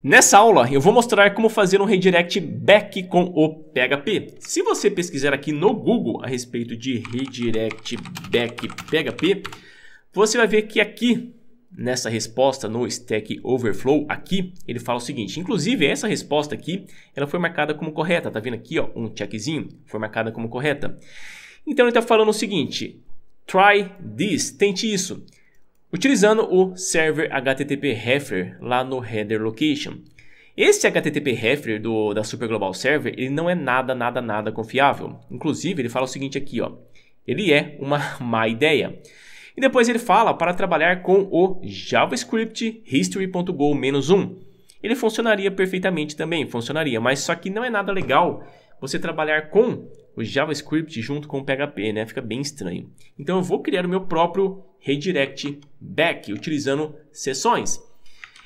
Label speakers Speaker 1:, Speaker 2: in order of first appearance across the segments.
Speaker 1: Nessa aula, eu vou mostrar como fazer um redirect back com o PHP. Se você pesquisar aqui no Google a respeito de redirect back PHP, você vai ver que aqui, nessa resposta no Stack Overflow, aqui, ele fala o seguinte. Inclusive, essa resposta aqui, ela foi marcada como correta. Tá vendo aqui, ó, um checkzinho? Foi marcada como correta. Então, ele está falando o seguinte. Try this. Tente isso utilizando o server HTTP refer lá no header location. Esse HTTP refer do, da Super Global Server, ele não é nada, nada, nada confiável. Inclusive, ele fala o seguinte aqui, ó. Ele é uma má ideia. E depois ele fala para trabalhar com o JavaScript history.go-1. Ele funcionaria perfeitamente também, funcionaria, mas só que não é nada legal você trabalhar com o JavaScript junto com o PHP, né? Fica bem estranho. Então eu vou criar o meu próprio redirect back utilizando sessões.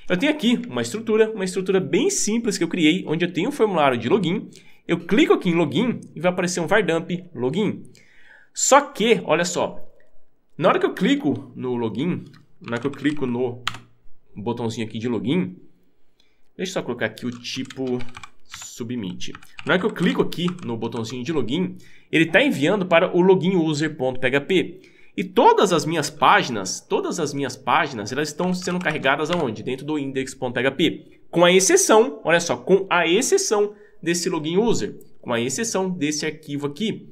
Speaker 1: Eu tenho aqui uma estrutura, uma estrutura bem simples que eu criei, onde eu tenho um formulário de login. Eu clico aqui em login e vai aparecer um vardump login. Só que, olha só, na hora que eu clico no login, na hora que eu clico no botãozinho aqui de login, deixa eu só colocar aqui o tipo Submit. Na hora que eu clico aqui no botãozinho de login, ele está enviando para o loginuser.php. E todas as minhas páginas, todas as minhas páginas, elas estão sendo carregadas aonde? Dentro do index.php. Com a exceção, olha só, com a exceção desse login user, com a exceção desse arquivo aqui.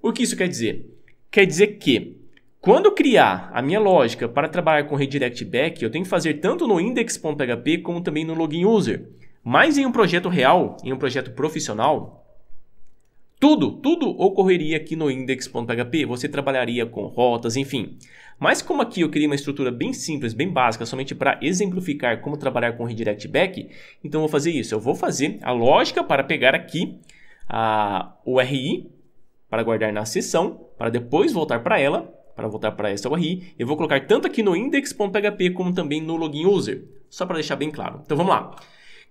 Speaker 1: O que isso quer dizer? Quer dizer que quando eu criar a minha lógica para trabalhar com redirect back, eu tenho que fazer tanto no index.php como também no login user. Mas em um projeto real, em um projeto profissional, tudo, tudo ocorreria aqui no index.php, você trabalharia com rotas, enfim. Mas como aqui eu queria uma estrutura bem simples, bem básica, somente para exemplificar como trabalhar com redirect back, então eu vou fazer isso, eu vou fazer a lógica para pegar aqui a, URI para guardar na sessão, para depois voltar para ela, para voltar para essa URI, eu vou colocar tanto aqui no index.php como também no login user, só para deixar bem claro. Então vamos lá.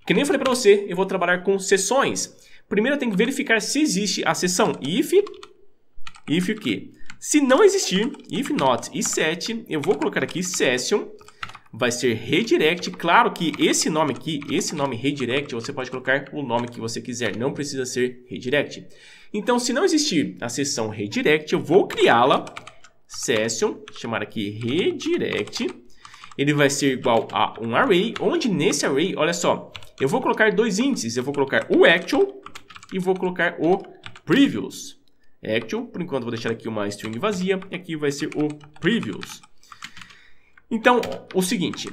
Speaker 1: Que nem eu falei para você, eu vou trabalhar com sessões. Primeiro eu tenho que verificar se existe a sessão if, if o quê? Se não existir, if not e set, eu vou colocar aqui session, vai ser redirect. Claro que esse nome aqui, esse nome redirect, você pode colocar o nome que você quiser, não precisa ser redirect. Então, se não existir a sessão redirect, eu vou criá-la, session, chamar aqui redirect, ele vai ser igual a um array, onde nesse array, olha só, eu vou colocar dois índices, eu vou colocar o actual e vou colocar o previous. É actual, por enquanto vou deixar aqui uma string vazia e aqui vai ser o previous. Então, o seguinte,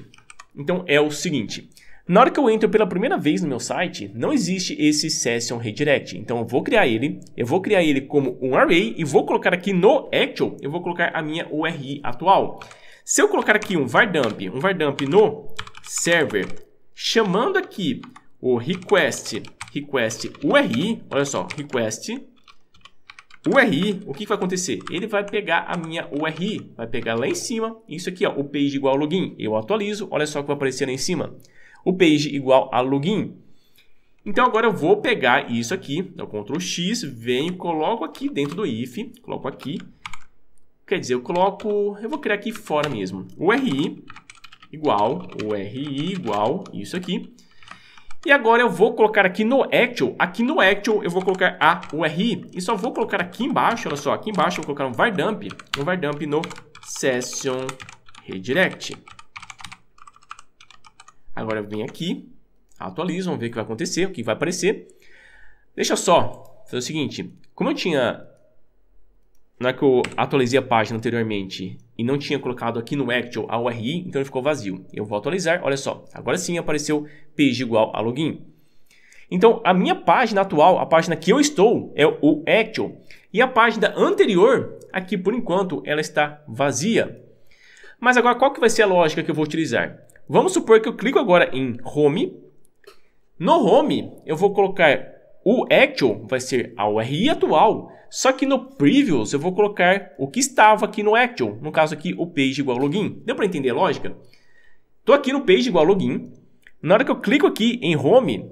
Speaker 1: então é o seguinte, na hora que eu entro pela primeira vez no meu site, não existe esse session redirect. Então eu vou criar ele, eu vou criar ele como um array e vou colocar aqui no actual, eu vou colocar a minha URI atual. Se eu colocar aqui um var dump, um var dump no server chamando aqui o request, request URI, olha só, request URI, o que, que vai acontecer? Ele vai pegar a minha URI, vai pegar lá em cima, isso aqui, ó, o page igual login, eu atualizo, olha só o que vai aparecer lá em cima, o page igual a login. Então agora eu vou pegar isso aqui, dou Ctrl X, venho, coloco aqui dentro do if, coloco aqui, quer dizer, eu coloco, eu vou criar aqui fora mesmo, URI igual, o RI igual, isso aqui. E agora eu vou colocar aqui no actual, aqui no actual eu vou colocar a URI e só vou colocar aqui embaixo, olha só, aqui embaixo eu vou colocar um vardump, um vardump no session redirect. Agora eu venho aqui, atualizo, vamos ver o que vai acontecer, o que vai aparecer. Deixa só fazer o seguinte, como eu tinha na hora é que eu atualizei a página anteriormente e não tinha colocado aqui no Actual a URI, então ele ficou vazio. Eu vou atualizar, olha só, agora sim apareceu page igual a login. Então, a minha página atual, a página que eu estou, é o Actual. E a página anterior, aqui por enquanto, ela está vazia. Mas agora, qual que vai ser a lógica que eu vou utilizar? Vamos supor que eu clico agora em Home. No Home, eu vou colocar o Actual, vai ser a URI atual, só que no Previous eu vou colocar o que estava aqui no Action, no caso aqui o Page igual Login. Deu para entender a lógica? Estou aqui no Page igual Login. Na hora que eu clico aqui em Home,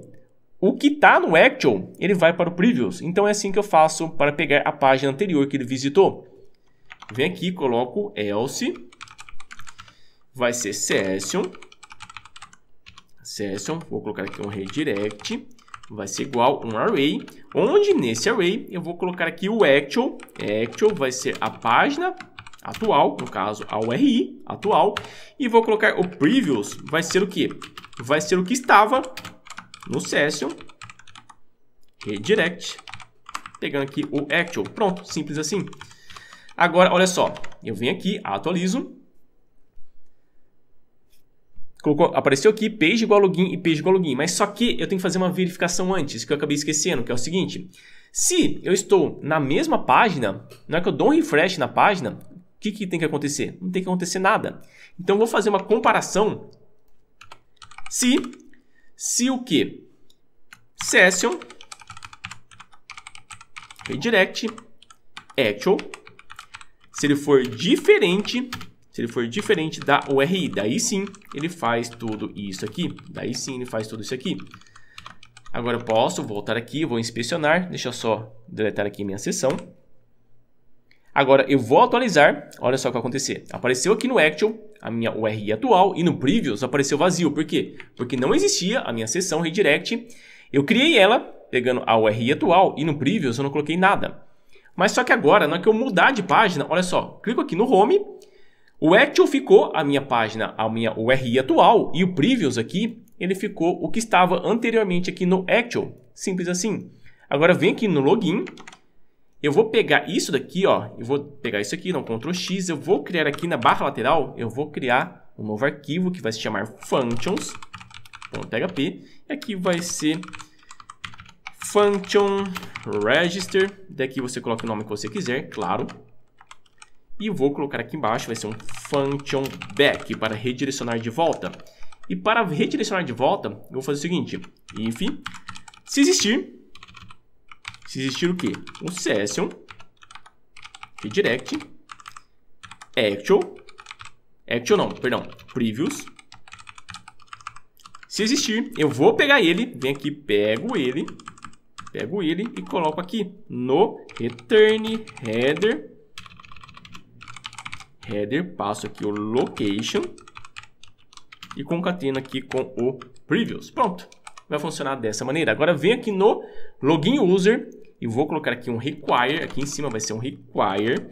Speaker 1: o que está no Action, ele vai para o Previous. Então é assim que eu faço para pegar a página anterior que ele visitou. Vem aqui, coloco else, vai ser session, session, vou colocar aqui um redirect, vai ser igual um array, onde nesse array eu vou colocar aqui o actual, actual vai ser a página atual, no caso a URI atual, e vou colocar o previous, vai ser o que? Vai ser o que estava no session, redirect, pegando aqui o actual, pronto, simples assim. Agora, olha só, eu venho aqui, atualizo, colocou, apareceu aqui page igual login e page igual login, mas só que eu tenho que fazer uma verificação antes, que eu acabei esquecendo, que é o seguinte, se eu estou na mesma página, não é que eu dou um refresh na página, o que, que tem que acontecer? Não tem que acontecer nada. Então, eu vou fazer uma comparação se, se o que? Session, redirect, actual, se ele for diferente se ele for diferente da URI. Daí sim ele faz tudo isso aqui. Daí sim ele faz tudo isso aqui. Agora eu posso voltar aqui, vou inspecionar. Deixa eu só deletar aqui minha sessão. Agora eu vou atualizar, olha só o que vai acontecer. Apareceu aqui no Actual a minha URI atual e no Previous apareceu vazio. Por quê? Porque não existia a minha sessão Redirect. Eu criei ela pegando a URI atual e no Previous eu não coloquei nada. Mas só que agora, na hora que eu mudar de página, olha só, clico aqui no Home o actual ficou a minha página, a minha URI atual e o previous aqui, ele ficou o que estava anteriormente aqui no actual. Simples assim. Agora vem aqui no login, eu vou pegar isso daqui, ó, eu vou pegar isso aqui, não, Ctrl X, eu vou criar aqui na barra lateral, eu vou criar um novo arquivo que vai se chamar functions.php e aqui vai ser function register, daqui você coloca o nome que você quiser, claro, e vou colocar aqui embaixo, vai ser um function back para redirecionar de volta. E para redirecionar de volta, eu vou fazer o seguinte, if, se existir, se existir o que Um session, redirect, actual, actual não, perdão, previous. Se existir, eu vou pegar ele, vem aqui, pego ele, pego ele e coloco aqui no return header header, passo aqui o location e concateno aqui com o previous. Pronto, vai funcionar dessa maneira. Agora vem aqui no login user e vou colocar aqui um require, aqui em cima vai ser um require.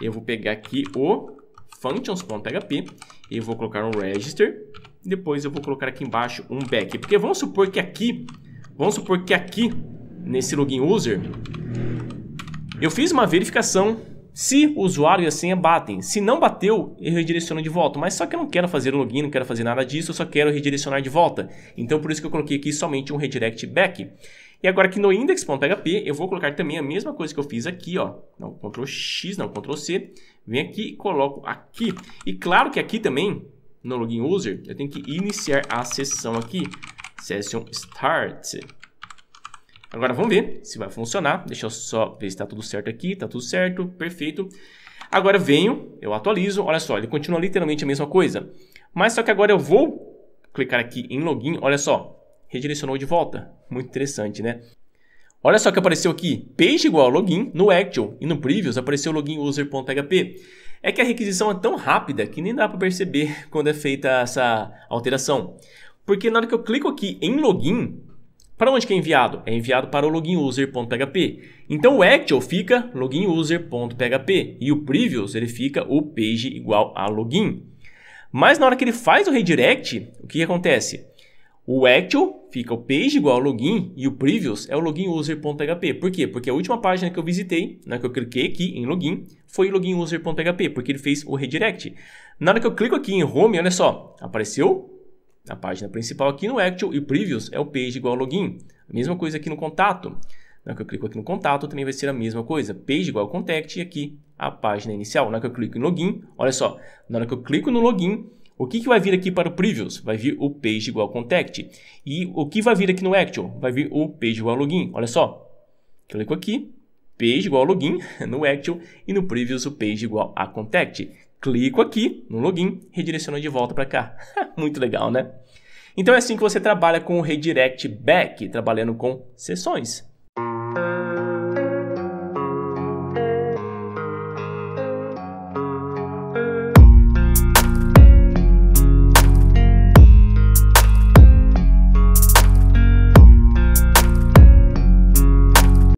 Speaker 1: Eu vou pegar aqui o functions.php e vou colocar um register. Depois eu vou colocar aqui embaixo um back, porque vamos supor que aqui, vamos supor que aqui nesse login user eu fiz uma verificação se o usuário e a senha batem. Se não bateu, eu redireciono de volta. Mas só que eu não quero fazer o login, não quero fazer nada disso, eu só quero redirecionar de volta. Então por isso que eu coloquei aqui somente um redirect back. E agora aqui no index.php, eu vou colocar também a mesma coisa que eu fiz aqui, ó. Não, Ctrl X, não, Ctrl C. Vem aqui e coloco aqui. E claro que aqui também, no login user, eu tenho que iniciar a sessão aqui. Session start. Agora vamos ver se vai funcionar. Deixa eu só ver se está tudo certo aqui. Está tudo certo, perfeito. Agora venho, eu atualizo. Olha só, ele continua literalmente a mesma coisa. Mas só que agora eu vou clicar aqui em login. Olha só, redirecionou de volta. Muito interessante, né? Olha só que apareceu aqui, page igual login no actual e no Previous apareceu login user.php. É que a requisição é tão rápida que nem dá para perceber quando é feita essa alteração. Porque na hora que eu clico aqui em login, para onde que é enviado? É enviado para o loginuser.php. Então o actual fica loginuser.php e o previous ele fica o page igual a login. Mas na hora que ele faz o redirect, o que, que acontece? O actual fica o page igual ao login e o previous é o loginuser.php. Por quê? Porque a última página que eu visitei, na né, que eu cliquei aqui em login, foi loginuser.php, porque ele fez o redirect. Na hora que eu clico aqui em home, olha só, apareceu a página principal aqui no Actual e Previous é o Page igual Login. A mesma coisa aqui no Contato. Na hora que eu clico aqui no Contato também vai ser a mesma coisa. Page igual Contact e aqui a página inicial. Na hora que eu clico em Login, olha só. Na hora que eu clico no Login, o que, que vai vir aqui para o Previous? Vai vir o Page igual Contact. E o que vai vir aqui no Actual? Vai vir o Page igual Login. Olha só. Clico aqui, Page igual Login no Actual e no Previous o Page igual a Contact clico aqui no login, redireciona de volta para cá. Muito legal, né? Então é assim que você trabalha com o redirect back, trabalhando com sessões.